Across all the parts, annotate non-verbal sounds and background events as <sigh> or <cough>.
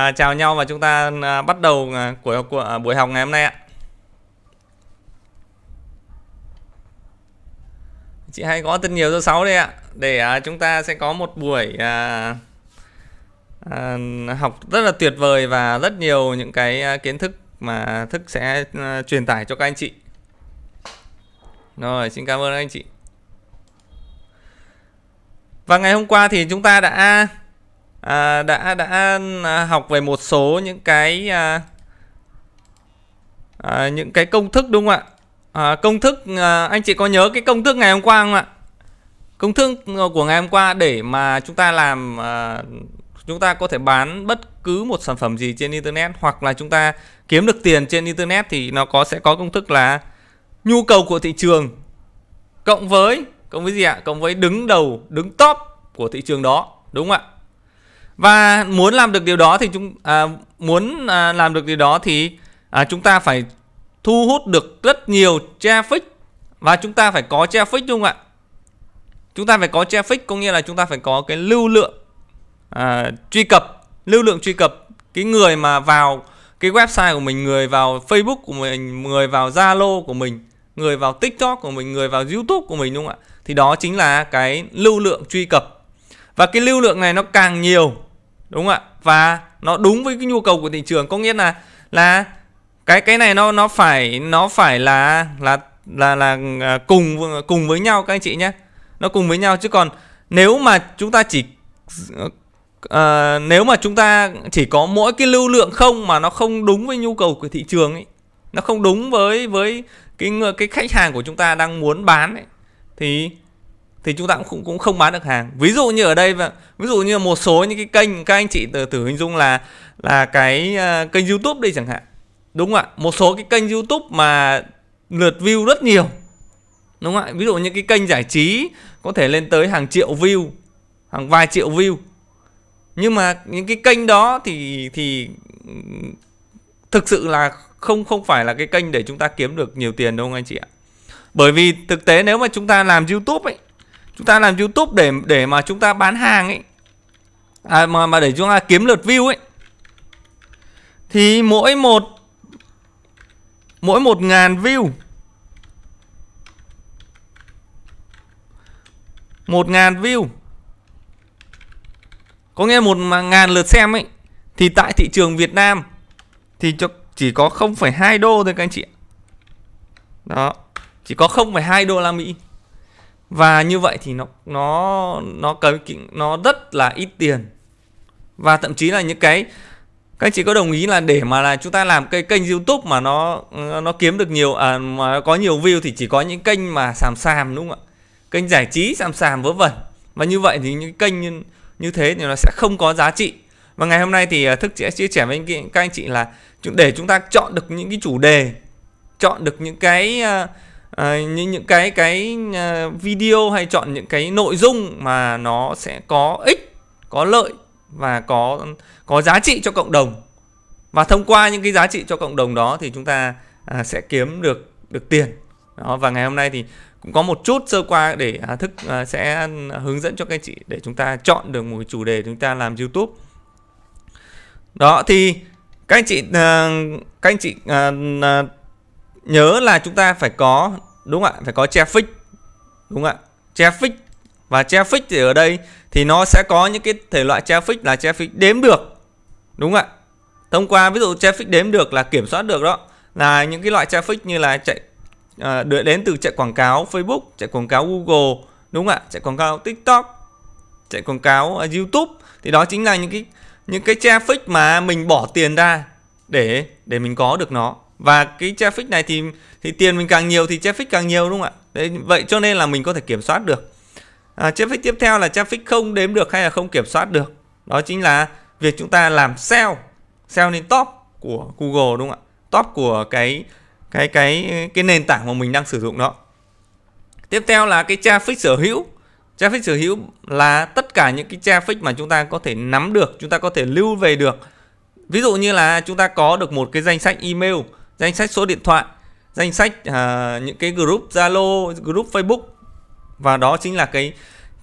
à, chào nhau và chúng ta à, bắt đầu à, của, của à, buổi học ngày hôm nay ạ. Chị hãy gõ tin nhiều số 6 đây ạ để à, chúng ta sẽ có một buổi à, à, học rất là tuyệt vời và rất nhiều những cái à, kiến thức mà thức sẽ à, truyền tải cho các anh chị. Rồi, xin cảm ơn anh chị. Và ngày hôm qua thì chúng ta đã à, đã đã à, học về một số những cái à, à, những cái công thức đúng không ạ à, công thức à, anh chị có nhớ cái công thức ngày hôm qua không ạ công thức của ngày hôm qua để mà chúng ta làm à, chúng ta có thể bán bất cứ một sản phẩm gì trên internet hoặc là chúng ta kiếm được tiền trên internet thì nó có sẽ có công thức là nhu cầu của thị trường cộng với cộng với gì ạ cộng với đứng đầu đứng top của thị trường đó đúng không ạ và muốn làm được điều đó thì chúng à, muốn à, làm được điều đó thì à, chúng ta phải thu hút được rất nhiều traffic và chúng ta phải có traffic đúng không ạ chúng ta phải có traffic có nghĩa là chúng ta phải có cái lưu lượng à, truy cập lưu lượng truy cập cái người mà vào cái website của mình người vào facebook của mình người vào zalo của mình người vào tiktok của mình người vào youtube của mình đúng không ạ thì đó chính là cái lưu lượng truy cập và cái lưu lượng này nó càng nhiều đúng không ạ và nó đúng với cái nhu cầu của thị trường có nghĩa là là cái cái này nó nó phải nó phải là là là là à, cùng cùng với nhau các anh chị nhé nó cùng với nhau chứ còn nếu mà chúng ta chỉ uh, nếu mà chúng ta chỉ có mỗi cái lưu lượng không mà nó không đúng với nhu cầu của thị trường ấy nó không đúng với với cái cái khách hàng của chúng ta đang muốn bán ấy thì thì chúng ta cũng cũng không bán được hàng ví dụ như ở đây và ví dụ như một số những cái kênh các anh chị thử, thử hình dung là là cái uh, kênh YouTube đi chẳng hạn đúng không ạ một số cái kênh YouTube mà lượt view rất nhiều đúng không ạ ví dụ những cái kênh giải trí có thể lên tới hàng triệu view hàng vài triệu view nhưng mà những cái kênh đó thì thì thực sự là không không phải là cái kênh để chúng ta kiếm được nhiều tiền đâu anh chị ạ bởi vì thực tế nếu mà chúng ta làm YouTube ấy chúng ta làm YouTube để để mà chúng ta bán hàng ấy à, mà mà để chúng ta kiếm lượt view ấy thì mỗi một mỗi một ngàn view một ngàn view có nghĩa một ngàn lượt xem ấy thì tại thị trường Việt Nam thì cho chỉ có 0,2 đô thôi các anh chị đó chỉ có 0,2 đô la Mỹ và như vậy thì nó nó nó cái nó rất là ít tiền và thậm chí là những cái các anh chị có đồng ý là để mà là chúng ta làm cái kênh YouTube mà nó nó kiếm được nhiều à, mà có nhiều view thì chỉ có những kênh mà sàm sàm đúng không ạ? Kênh giải trí sàm sàm vớ vẩn. Và như vậy thì những kênh như, như thế thì nó sẽ không có giá trị. Và ngày hôm nay thì à, thức sẽ chia sẻ với anh chị, các anh chị là để chúng ta chọn được những cái chủ đề, chọn được những cái à, à, ờ, những những cái cái ờ, video hay chọn những cái nội dung mà nó sẽ có ích có lợi và có có giá trị cho cộng đồng và thông qua những cái giá trị cho cộng đồng đó thì chúng ta à, sẽ kiếm được được tiền đó và ngày hôm nay thì cũng có một chút sơ qua để à, thức à, sẽ hướng dẫn cho các anh chị để chúng ta chọn được một chủ đề chúng ta làm YouTube đó thì các anh chị ờ, các anh chị nhớ là chúng ta phải có đúng ạ phải có traffic đúng ạ traffic và traffic thì ở đây thì nó sẽ có những cái thể loại traffic là traffic đếm được đúng ạ thông qua ví dụ traffic đếm được là kiểm soát được đó là những cái loại traffic như là chạy à, được đến từ chạy quảng cáo Facebook chạy quảng cáo Google đúng ạ chạy quảng cáo TikTok chạy quảng cáo à, YouTube thì đó chính là những cái những cái traffic mà mình bỏ tiền ra để để mình có được nó và cái traffic này thì thì tiền mình càng nhiều thì traffic càng nhiều đúng không ạ Đấy, vậy cho nên là mình có thể kiểm soát được à, traffic tiếp theo là traffic không đếm được hay là không kiểm soát được đó chính là việc chúng ta làm SEO SEO lên top của Google đúng không ạ top của cái cái cái cái nền tảng mà mình đang sử dụng đó tiếp theo là cái traffic sở hữu traffic sở hữu là tất cả những cái traffic mà chúng ta có thể nắm được chúng ta có thể lưu về được ví dụ như là chúng ta có được một cái danh sách email danh sách số điện thoại danh sách à, những cái group Zalo group Facebook và đó chính là cái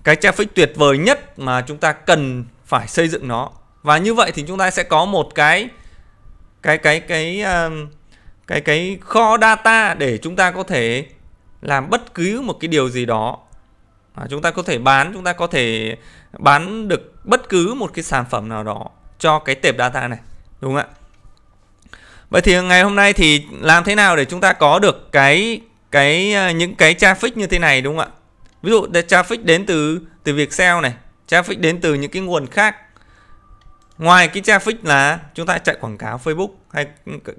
cái traffic tuyệt vời nhất mà chúng ta cần phải xây dựng nó và như vậy thì chúng ta sẽ có một cái cái cái cái cái à, cái, cái kho data để chúng ta có thể làm bất cứ một cái điều gì đó à, chúng ta có thể bán chúng ta có thể bán được bất cứ một cái sản phẩm nào đó cho cái tệp data này đúng không ạ Vậy thì ngày hôm nay thì làm thế nào để chúng ta có được cái cái ờ, những cái traffic như thế này đúng không ạ? Ví dụ traffic đến từ từ việc sale này, traffic đến từ những cái nguồn khác. Ngoài cái traffic là chúng ta chạy quảng cáo Facebook hay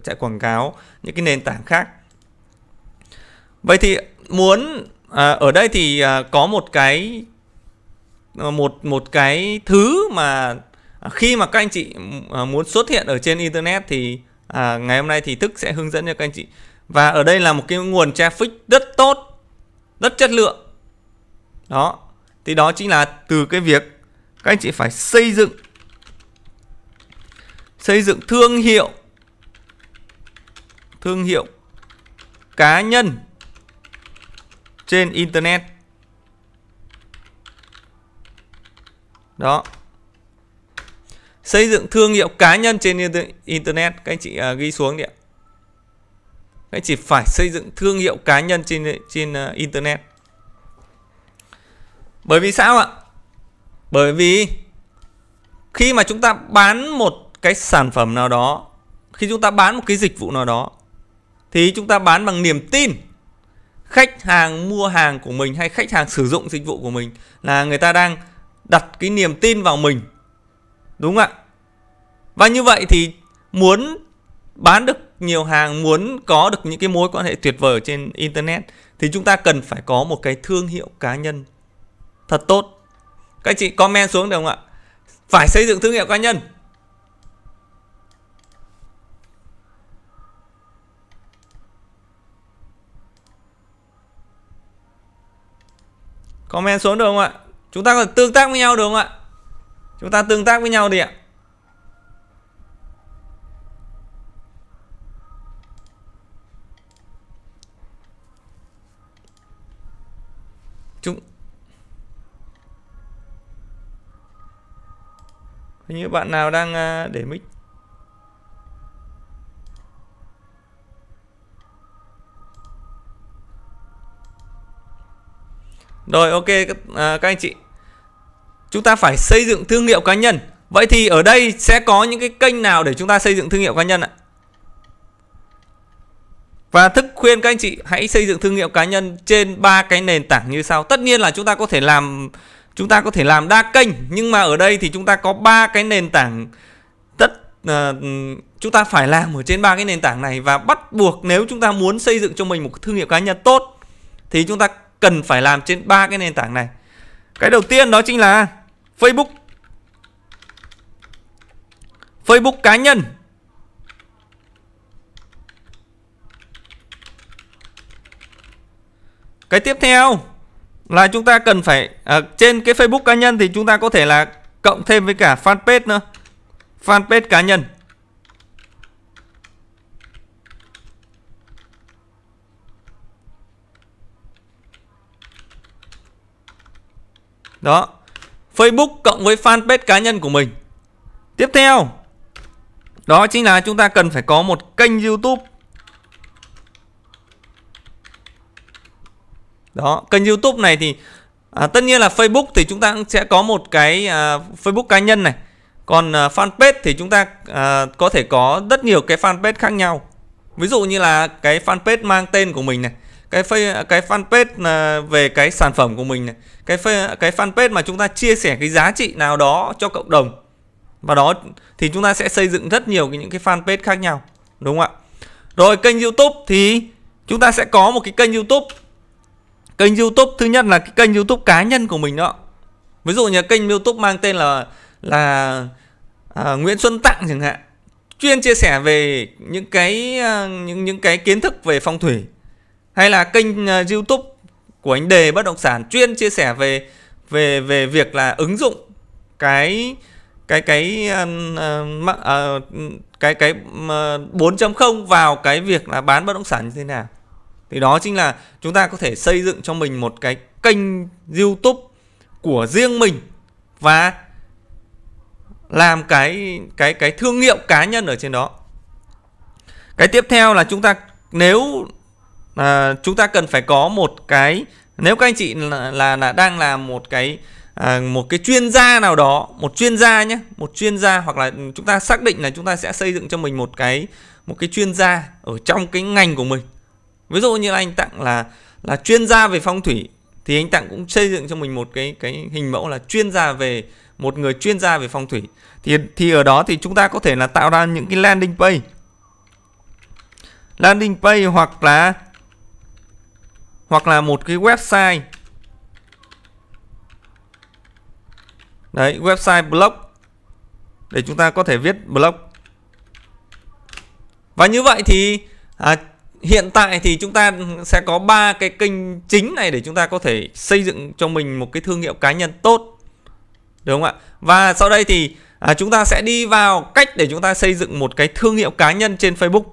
chạy quảng cáo những cái nền tảng khác. Vậy thì muốn à, ở đây thì à, có một cái một một cái thứ mà khi mà các anh chị muốn xuất hiện ở trên internet thì à, ngày hôm nay thì Thức sẽ hướng dẫn cho các anh chị và ở đây là một cái nguồn traffic rất tốt rất chất lượng đó thì đó chính là từ cái việc các anh chị phải xây dựng xây dựng thương hiệu thương hiệu cá nhân trên internet đó xây dựng thương hiệu cá nhân trên internet các anh chị uh, ghi xuống đi ạ các anh chị phải xây dựng thương hiệu cá nhân trên trên uh, internet bởi vì sao ạ bởi vì khi mà chúng ta bán một cái sản phẩm nào đó khi chúng ta bán một cái dịch vụ nào đó thì chúng ta bán bằng niềm tin khách hàng mua hàng của mình hay khách hàng sử dụng dịch vụ của mình là người ta đang đặt cái niềm tin vào mình Đúng không ạ? Và như vậy thì muốn bán được nhiều hàng, muốn có được những cái mối quan hệ tuyệt vời trên internet thì chúng ta cần phải có một cái thương hiệu cá nhân thật tốt. Các chị comment xuống được không ạ? Phải xây dựng thương hiệu cá nhân. Comment xuống được không ạ? Chúng ta có tương tác với nhau được không ạ? chúng ta tương tác với nhau đi ạ chúng hình như bạn nào đang à, để mic rồi ok các, à, các anh chị chúng ta phải xây dựng thương hiệu cá nhân vậy thì ở đây sẽ có những cái kênh nào để chúng ta xây dựng thương hiệu cá nhân ạ và thức khuyên các anh chị hãy xây dựng thương hiệu cá nhân trên ba cái nền tảng như sau tất nhiên là chúng ta có thể làm chúng ta có thể làm đa kênh nhưng mà ở đây thì chúng ta có ba cái nền tảng tất uh, chúng ta phải làm ở trên ba cái nền tảng này và bắt buộc nếu chúng ta muốn xây dựng cho mình một thương hiệu cá nhân tốt thì chúng ta cần phải làm trên ba cái nền tảng này cái đầu tiên đó chính là Facebook Facebook cá nhân Cái tiếp theo là chúng ta cần phải à, trên cái Facebook cá nhân thì chúng ta có thể là cộng thêm với cả fanpage nữa. Fanpage cá nhân. Đó Facebook cộng với fanpage cá nhân của mình Tiếp theo Đó chính là chúng ta cần phải có một kênh youtube Đó kênh youtube này thì à, Tất nhiên là facebook thì chúng ta sẽ có một cái à, facebook cá nhân này còn uh, fanpage thì chúng ta uh, có thể có rất nhiều cái fanpage khác nhau. Ví dụ như là cái fanpage mang tên của mình này cái cái fanpage là về cái sản phẩm của mình này cái cái fanpage mà chúng ta chia sẻ cái giá trị nào đó cho cộng đồng và đó thì chúng ta sẽ xây dựng rất nhiều cái, những cái fanpage khác nhau đúng không ạ rồi kênh youtube thì chúng ta sẽ có một cái kênh youtube kênh youtube thứ nhất là cái kênh youtube cá nhân của mình đó ví dụ như kênh youtube mang tên là là à, nguyễn xuân tặng chẳng hạn chuyên chia sẻ về những cái à, những những cái kiến thức về phong thủy hay là kênh ờ, YouTube của anh Đề bất động sản chuyên chia sẻ về về về việc là ứng dụng cái cái cái uh, uh, cái cái uh, 4.0 vào cái việc là bán bất động sản như thế nào. Thì đó chính là chúng ta có thể xây dựng cho mình một cái kênh YouTube của riêng mình và làm cái cái cái thương hiệu cá nhân ở trên đó. Cái tiếp theo là chúng ta nếu à, chúng ta cần phải có một cái nếu các anh chị là là, là đang làm một cái à, một cái chuyên gia nào đó một chuyên gia nhé một chuyên gia hoặc là chúng ta xác định là chúng ta sẽ xây dựng cho mình một cái một cái chuyên gia ở trong cái ngành của mình ví dụ như anh tặng là là chuyên gia về phong thủy thì anh tặng cũng xây dựng cho mình một cái cái hình mẫu là chuyên gia về một người chuyên gia về phong thủy thì thì ở đó thì chúng ta có thể là tạo ra những cái landing page landing page hoặc là hoặc là một cái website đấy website blog để chúng ta có thể viết blog và như vậy thì à, hiện tại thì chúng ta sẽ có ba cái kênh chính này để chúng ta có thể xây dựng cho mình một cái thương hiệu cá nhân tốt đúng không ạ và sau đây thì à, chúng ta sẽ đi vào cách để chúng ta xây dựng một cái thương hiệu cá nhân trên Facebook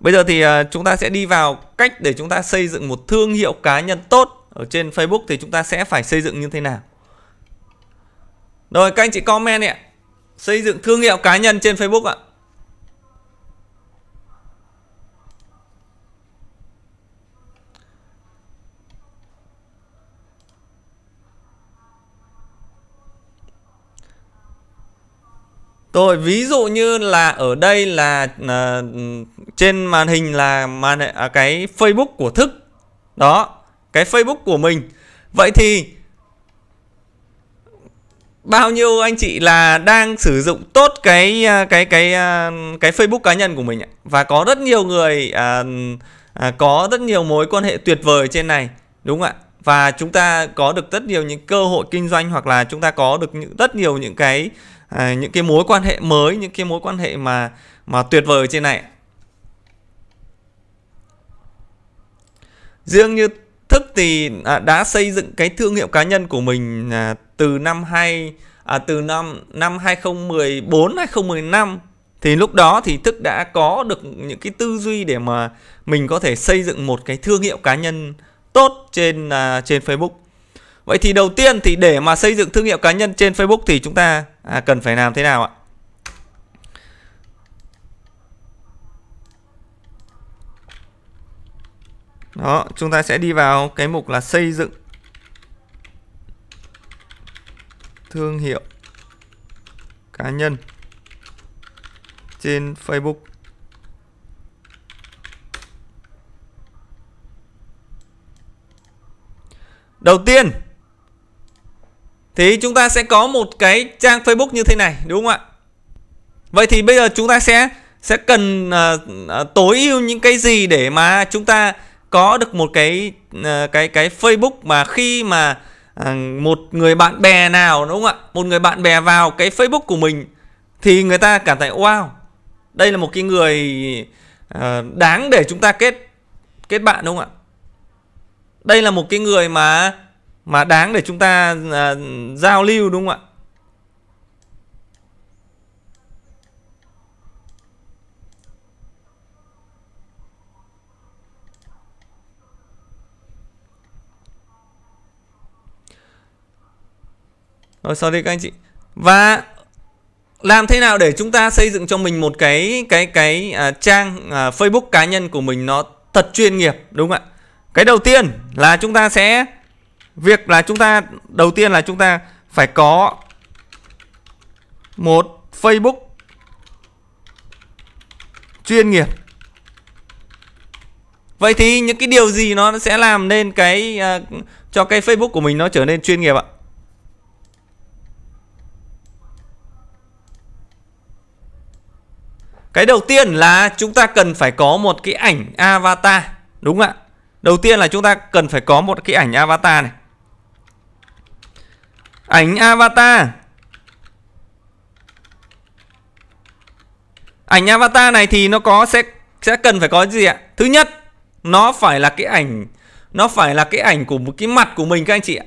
Bây giờ thì à, chúng ta sẽ đi vào cách để chúng ta xây dựng một thương hiệu cá nhân tốt ở trên Facebook thì chúng ta sẽ phải xây dựng như thế nào. Rồi các anh chị comment ạ. Xây dựng thương hiệu cá nhân trên Facebook ạ. Rồi ví dụ như là ở đây là à, trên màn hình là màn à, cái Facebook của thức. Đó, cái Facebook của mình. Vậy thì bao nhiêu anh chị là đang sử dụng tốt cái à, cái cái à, cái Facebook cá nhân của mình ạ? Và có rất nhiều người à, à, có rất nhiều mối quan hệ tuyệt vời trên này, đúng không ạ? Và chúng ta có được rất nhiều những cơ hội kinh doanh hoặc là chúng ta có được những, rất nhiều những cái à, những cái mối quan hệ mới những cái mối quan hệ mà mà tuyệt vời trên này riêng như thức thì à, đã xây dựng cái thương hiệu cá nhân của mình à, từ năm hai à, từ năm năm 2014 2015 thì lúc đó thì thức đã có được những cái tư duy để mà mình có thể xây dựng một cái thương hiệu cá nhân tốt trên uh, trên Facebook Vậy thì đầu tiên thì để mà xây dựng thương hiệu cá nhân trên Facebook thì chúng ta à, cần phải làm thế nào ạ? Đó, chúng ta sẽ đi vào cái mục là xây dựng thương hiệu cá nhân trên Facebook. Đầu tiên thì chúng ta sẽ có một cái trang Facebook như thế này đúng không ạ? Vậy thì bây giờ chúng ta sẽ sẽ cần uh, tối ưu những cái gì để mà chúng ta có được một cái uh, cái cái Facebook mà khi mà uh, một người bạn bè nào đúng không ạ? Một người bạn bè vào cái Facebook của mình thì người ta cảm thấy wow, đây là một cái người uh, đáng để chúng ta kết kết bạn đúng không ạ? Đây là một cái người mà mà đáng để chúng ta à, giao lưu đúng không ạ Rồi sau đây các anh chị và làm thế nào để chúng ta xây dựng cho mình một cái cái cái à, trang à, Facebook cá nhân của mình nó thật chuyên nghiệp đúng không ạ? Cái đầu tiên là chúng ta sẽ việc là chúng ta đầu tiên là chúng ta phải có một Facebook chuyên nghiệp vậy thì những cái điều gì nó sẽ làm nên cái uh, cho cái Facebook của mình nó trở nên chuyên nghiệp ạ cái đầu tiên là chúng ta cần phải có một cái ảnh avatar đúng ạ đầu tiên là chúng ta cần phải có một cái ảnh avatar này Ảnh avatar Ảnh avatar này thì nó có sẽ sẽ cần phải có gì ạ? Thứ nhất, nó phải là cái ảnh nó phải là cái ảnh của một cái mặt của mình các anh chị ạ.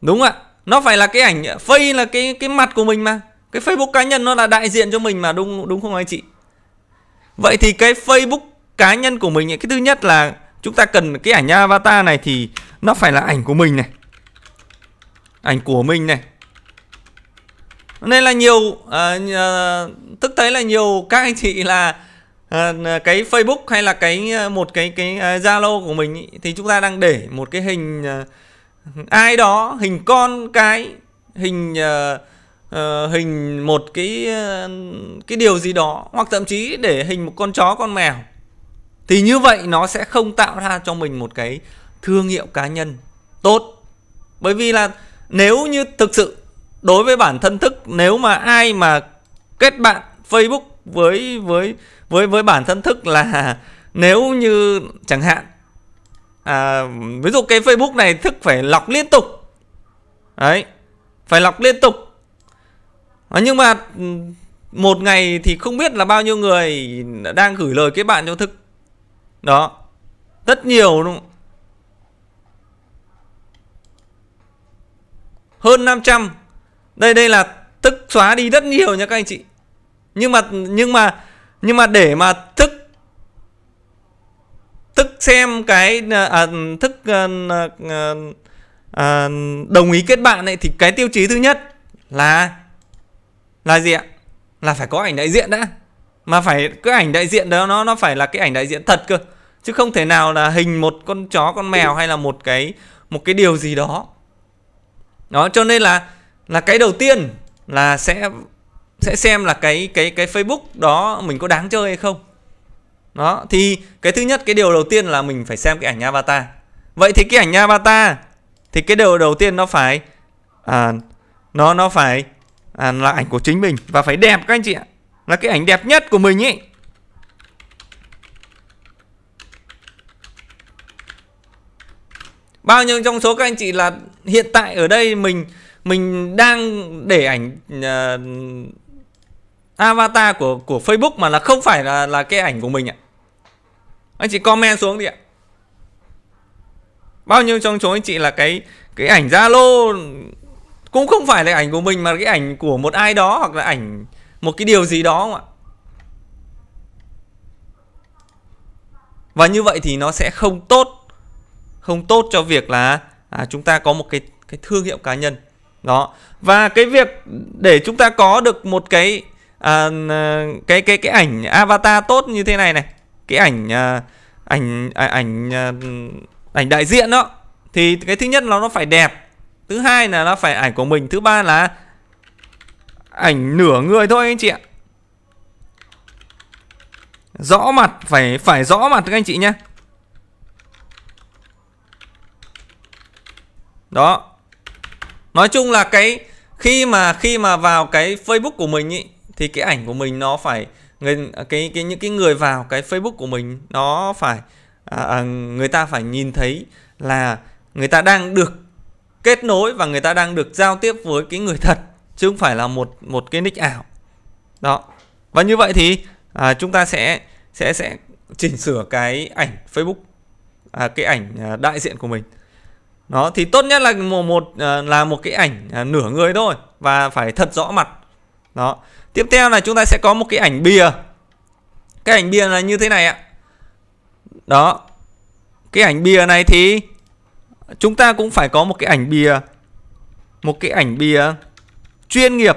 Đúng ạ. Nó phải là cái ảnh face là cái cái mặt của mình mà. Cái Facebook cá nhân nó là đại diện cho mình mà đúng đúng không anh chị? Vậy thì cái Facebook cá nhân của mình cái thứ nhất là chúng ta cần cái ảnh avatar này thì nó phải là ảnh của mình này ảnh của mình này nên là nhiều uh, à, tức thấy là nhiều các anh chị là uh, cái Facebook hay là cái à, một cái cái Zalo uh, của mình ý, thì chúng ta đang để một cái hình uh, ai đó hình con cái hình uh, uh, hình một cái uh, cái điều gì đó hoặc thậm chí để hình một con chó con mèo thì như vậy nó sẽ không tạo ra cho mình một cái thương hiệu cá nhân tốt bởi vì là nếu như thực sự đối với bản thân thức nếu mà ai mà kết bạn Facebook với với với với bản thân thức là <laughs> nếu như chẳng hạn à, ví dụ cái Facebook này thức phải lọc liên tục đấy phải lọc liên tục à, nhưng mà một ngày thì không biết là bao nhiêu người đang gửi lời kết bạn cho thức đó rất nhiều đúng không hơn 500 đây đây là tức xóa đi rất nhiều nha các anh chị nhưng mà nhưng mà nhưng mà để mà thức thức xem cái à, à thức à à, à, à, đồng ý kết bạn này thì cái tiêu chí thứ nhất là là gì ạ là phải có ảnh đại diện đã mà phải cái ảnh đại diện đó nó nó phải là cái ảnh đại diện thật cơ chứ không thể nào là hình một con chó con mèo hay là một cái một cái điều gì đó đó cho nên là là cái đầu tiên là sẽ sẽ xem là cái cái cái Facebook đó mình có đáng chơi hay không đó thì cái thứ nhất cái điều đầu tiên là mình phải xem cái ảnh avatar vậy thì cái ảnh avatar thì cái điều đầu tiên nó phải à, nó nó phải à, là ảnh của chính mình và phải đẹp các anh chị ạ là cái ảnh đẹp nhất của mình ấy bao nhiêu trong số các anh chị là hiện tại ở đây mình mình đang để ảnh uh, avatar của của Facebook mà là không phải là là cái ảnh của mình ạ. Anh chị comment xuống đi ạ. Bao nhiêu trong số anh chị là cái cái ảnh Zalo cũng không phải là ảnh của mình mà cái ảnh của một ai đó hoặc là ảnh một cái điều gì đó không ạ? Và như vậy thì nó sẽ không tốt không tốt cho việc là à, chúng ta có một cái cái thương hiệu cá nhân đó và cái việc để chúng ta có được một cái à, à, cái cái cái ảnh avatar tốt như thế này này cái ảnh à, ảnh à, ảnh à, ảnh đại diện đó thì cái thứ nhất là nó phải đẹp thứ hai là nó phải ảnh của mình thứ ba là ảnh nửa người thôi anh chị ạ rõ mặt phải phải rõ mặt các anh chị nhé đó nói chung là cái khi mà khi mà vào cái facebook của mình ý, thì cái ảnh của mình nó phải người cái cái những cái người vào cái facebook của mình nó phải à, à, người ta phải nhìn thấy là người ta đang được kết nối và người ta đang được giao tiếp với cái người thật chứ không phải là một một cái nick ảo đó và như vậy thì à, chúng ta sẽ sẽ sẽ chỉnh sửa cái ảnh Facebook à, cái ảnh à, đại diện của mình đó thì tốt nhất là một, một ờ, là một cái ảnh ờ, nửa người thôi và phải thật rõ mặt đó tiếp theo là chúng ta sẽ có một cái ảnh bìa cái ảnh bìa là như thế này ạ đó cái ảnh bìa này thì chúng ta cũng phải có một cái ảnh bìa một cái ảnh bìa chuyên nghiệp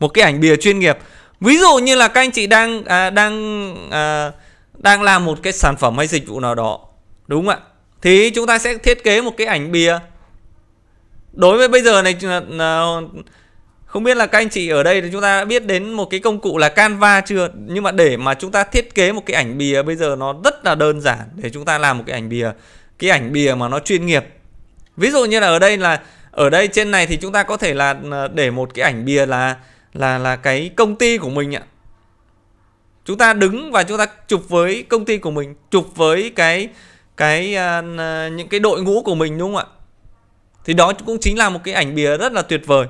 một cái ảnh bìa chuyên nghiệp ví dụ như là các anh chị đang à, đang à, đang làm một cái sản phẩm hay dịch vụ nào đó đúng không ạ thì chúng ta sẽ thiết kế một cái ảnh bìa đối với bây giờ này à, không biết là các anh chị ở đây thì chúng ta đã biết đến một cái công cụ là Canva chưa nhưng mà để mà chúng ta thiết kế một cái ảnh bìa bây giờ nó rất là đơn giản để chúng ta làm một cái ảnh bìa cái ảnh bìa mà nó chuyên nghiệp ví dụ như là ở đây là ở đây trên này thì chúng ta có thể là à, để một cái ảnh bìa là là là cái công ty của mình ạ chúng ta đứng và chúng ta chụp với công ty của mình chụp với cái cái uh, những cái đội ngũ của mình đúng không ạ thì đó cũng chính là một cái ảnh bìa rất là tuyệt vời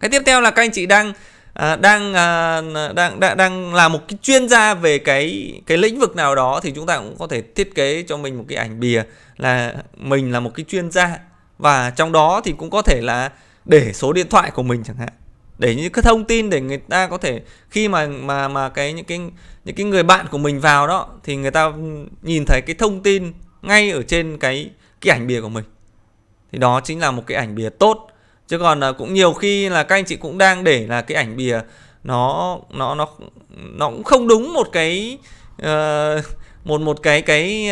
cái tiếp theo là các anh chị đang À, đang à, đang đang đang là một cái chuyên gia về cái cái lĩnh vực nào đó thì chúng ta cũng có thể thiết kế cho mình một cái ảnh bìa là mình là một cái chuyên gia và trong đó thì cũng có thể là để số điện thoại của mình chẳng hạn để những cái thông tin để người ta có thể khi mà mà mà cái những cái những cái người bạn của mình vào đó thì người ta nhìn thấy cái thông tin ngay ở trên cái cái ảnh bìa của mình thì đó chính là một cái ảnh bìa tốt chứ còn là cũng nhiều khi là các anh chị cũng đang để là cái ảnh bìa nó nó nó nó cũng không đúng một cái uh, một một cái cái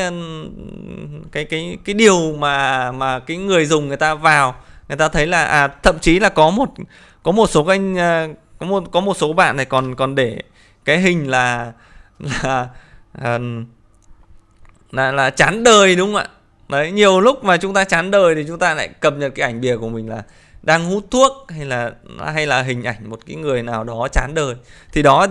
cái cái cái điều mà mà cái người dùng người ta vào người ta thấy là à thậm chí là có một có một số anh à, có một có một số bạn này còn còn để cái hình là là là là, là chán đời đúng không ạ đấy nhiều lúc mà chúng ta chán đời thì chúng ta lại cập nhật cái ảnh bìa của mình là đang hút thuốc hay là hay là hình ảnh một cái người nào đó chán đời thì đó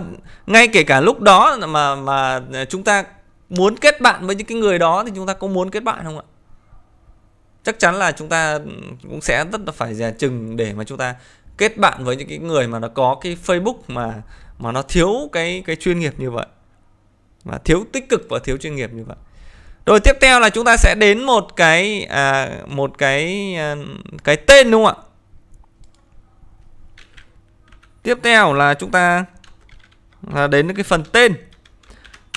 ngay kể cả lúc đó mà mà chúng ta muốn kết bạn với những cái người đó thì chúng ta có muốn kết bạn không ạ chắc chắn là chúng ta cũng sẽ rất là phải dè chừng để mà chúng ta kết bạn với những cái người mà nó có cái Facebook mà mà nó thiếu cái cái chuyên nghiệp như vậy và thiếu tích cực và thiếu chuyên nghiệp như vậy rồi tiếp theo là chúng ta sẽ đến một cái à, một cái à, cái tên đúng không ạ tiếp theo là chúng ta là đến cái phần tên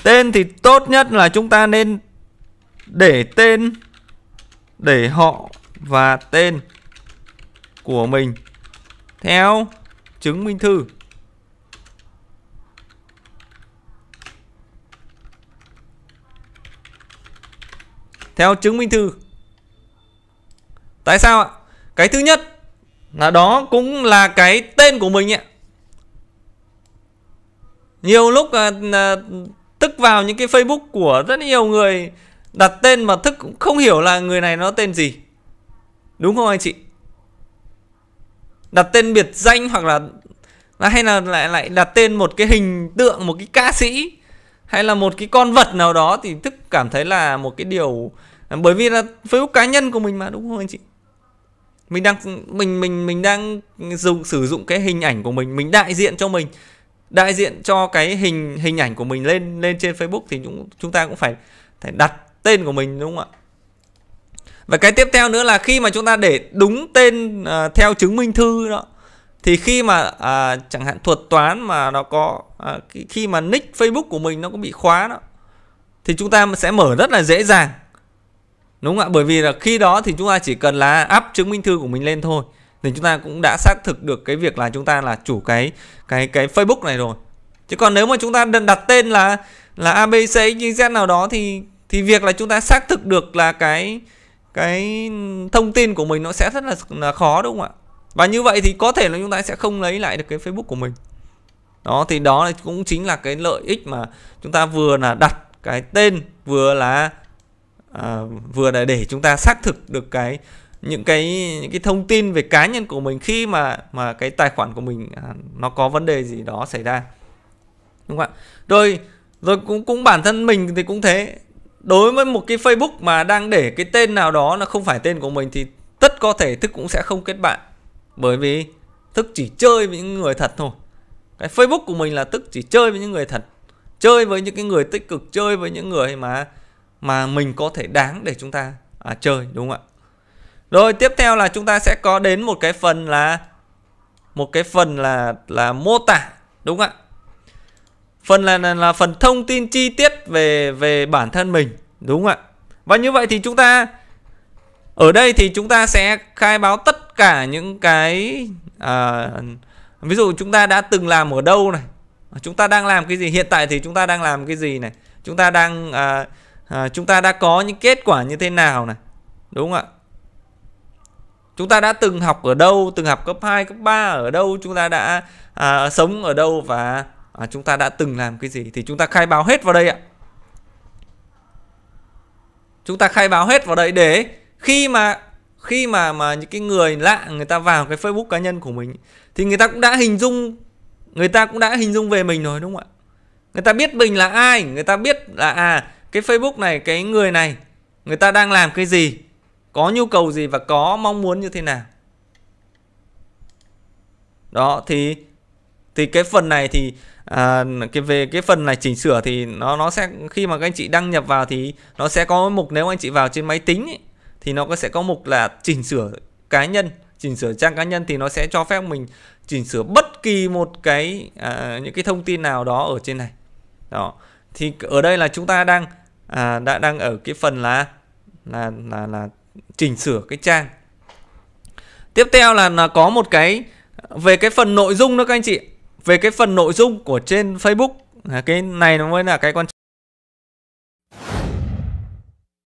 tên thì tốt nhất là chúng ta nên để tên để họ và tên của mình theo chứng minh thư theo chứng minh thư tại sao ạ cái thứ nhất là đó cũng là cái tên của mình ạ nhiều lúc à, à, tức vào những cái facebook của rất nhiều người đặt tên mà thức cũng không hiểu là người này nó tên gì đúng không anh chị đặt tên biệt danh hoặc là hay là lại lại đặt tên một cái hình tượng một cái ca sĩ hay là một cái con vật nào đó thì thức cảm thấy là một cái điều bởi vì là facebook cá nhân của mình mà đúng không anh chị mình đang mình mình mình đang dùng sử dụng cái hình ảnh của mình mình đại diện cho mình đại diện cho cái hình hình ảnh của mình lên lên trên facebook thì chúng chúng ta cũng phải phải đặt tên của mình đúng không ạ và cái tiếp theo nữa là khi mà chúng ta để đúng tên uh, theo chứng minh thư đó thì khi mà uh, chẳng hạn thuật toán mà nó có uh, khi mà nick Facebook của mình nó có bị khóa đó thì chúng ta sẽ mở rất là dễ dàng đúng không ạ bởi vì là khi đó thì chúng ta chỉ cần là áp chứng minh thư của mình lên thôi thì chúng ta cũng đã xác thực được cái việc là chúng ta là chủ cái cái cái Facebook này rồi chứ còn nếu mà chúng ta đặt tên là là ABC Z nào đó thì thì việc là chúng ta xác thực được là cái cái thông tin của mình nó sẽ rất là, là khó đúng không ạ và như vậy thì có thể là chúng ta sẽ không lấy lại được cái Facebook của mình đó thì đó cũng chính là cái lợi ích mà chúng ta vừa là đặt cái tên vừa là à, vừa là để chúng ta xác thực được cái những cái những cái thông tin về cá nhân của mình khi mà mà cái tài khoản của mình à, nó có vấn đề gì đó xảy ra đúng không ạ rồi rồi cũng cũng bản thân mình thì cũng thế đối với một cái Facebook mà đang để cái tên nào đó là không phải tên của mình thì tất có thể thức cũng sẽ không kết bạn bởi vì thức chỉ chơi với những người thật thôi cái Facebook của mình là thức chỉ chơi với những người thật chơi với những cái người tích cực chơi với những người mà mà mình có thể đáng để chúng ta à, chơi đúng không ạ rồi tiếp theo là chúng ta sẽ có đến một cái phần là một cái phần là là mô tả đúng không ạ phần là, là là phần thông tin chi tiết về về bản thân mình đúng không ạ và như vậy thì chúng ta ở đây thì chúng ta sẽ khai báo tất cả những cái à, ví dụ chúng ta đã từng làm ở đâu này chúng ta đang làm cái gì hiện tại thì chúng ta đang làm cái gì này chúng ta đang à, à, chúng ta đã có những kết quả như thế nào này đúng không ạ chúng ta đã từng học ở đâu từng học cấp 2, cấp 3 ở đâu chúng ta đã à, sống ở đâu và à, chúng ta đã từng làm cái gì thì chúng ta khai báo hết vào đây ạ chúng ta khai báo hết vào đây để khi mà khi mà mà những cái người lạ người ta vào cái Facebook cá nhân của mình thì người ta cũng đã hình dung người ta cũng đã hình dung về mình rồi đúng không ạ người ta biết mình là ai người ta biết là à cái Facebook này cái người này người ta đang làm cái gì có nhu cầu gì và có mong muốn như thế nào đó thì thì cái phần này thì à, cái về cái phần này chỉnh sửa thì nó nó sẽ khi mà các anh chị đăng nhập vào thì nó sẽ có mục nếu anh chị vào trên máy tính ấy, thì nó sẽ có mục là chỉnh sửa cá nhân chỉnh sửa trang cá nhân thì nó sẽ cho phép mình chỉnh sửa bất kỳ một cái à, những cái thông tin nào đó ở trên này đó thì ở đây là chúng ta đang à, đã đang ở cái phần là là là là chỉnh sửa cái trang tiếp theo là, là có một cái về cái phần nội dung nữa các anh chị về cái phần nội dung của trên Facebook cái này nó mới là cái quan